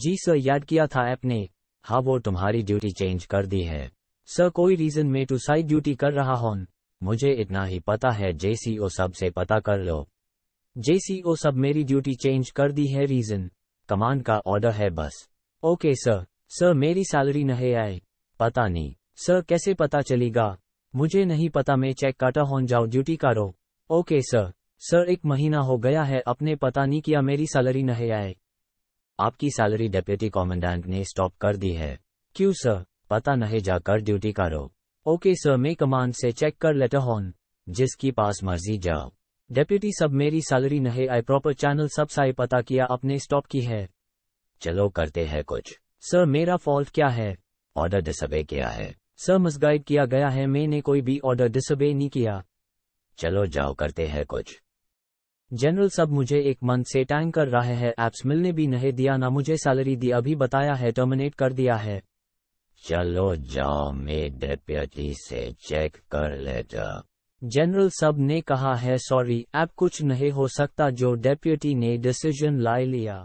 जी sir याद किया था आपने हाँ वो तुम्हारी ड्यूटी चेंज कर दी है सर कोई रीजन में टू साइड ड्यूटी कर रहा हूँ मुझे इतना ही पता है ओ सब से पता कर लो ओ सब मेरी ड्यूटी चेंज कर दी है रीजन कमांड का ऑर्डर है बस ओके सर सर मेरी सैलरी नहीं आए पता नहीं सर कैसे पता चलेगा मुझे नहीं पता मैं चेक काटा हो जाओ ड्यूटी करो ओके सर सर एक महीना हो गया है अपने पता नहीं किया मेरी सैलरी नहीं आए आपकी सैलरी डेप्यूटी कमांडेंट ने स्टॉप कर दी है क्यों सर पता नहीं जाकर ड्यूटी करो ओके सर मैं कमांड से चेक कर लेता हूँ जिसकी पास मर्जी जाओ डेप्यूटी सब मेरी सैलरी नहीं आई प्रॉपर चैनल सब साई पता किया आपने स्टॉप की है चलो करते हैं कुछ सर मेरा फॉल्ट क्या है ऑर्डर डिसबे किया है सर गाइड किया गया है मैंने कोई भी ऑर्डर डिसबे नहीं किया चलो जाओ करते हैं कुछ जनरल सब मुझे एक मंथ से टैंग कर रहे हैं एप्स मिलने भी नहीं दिया ना मुझे सैलरी दी अभी बताया है टर्मिनेट कर दिया है चलो जाओ मैं डेप्यूटी से चेक कर लेता जनरल सब ने कहा है सॉरी ऐप कुछ नहीं हो सकता जो डेप्यूटी ने डिसीजन लाई लिया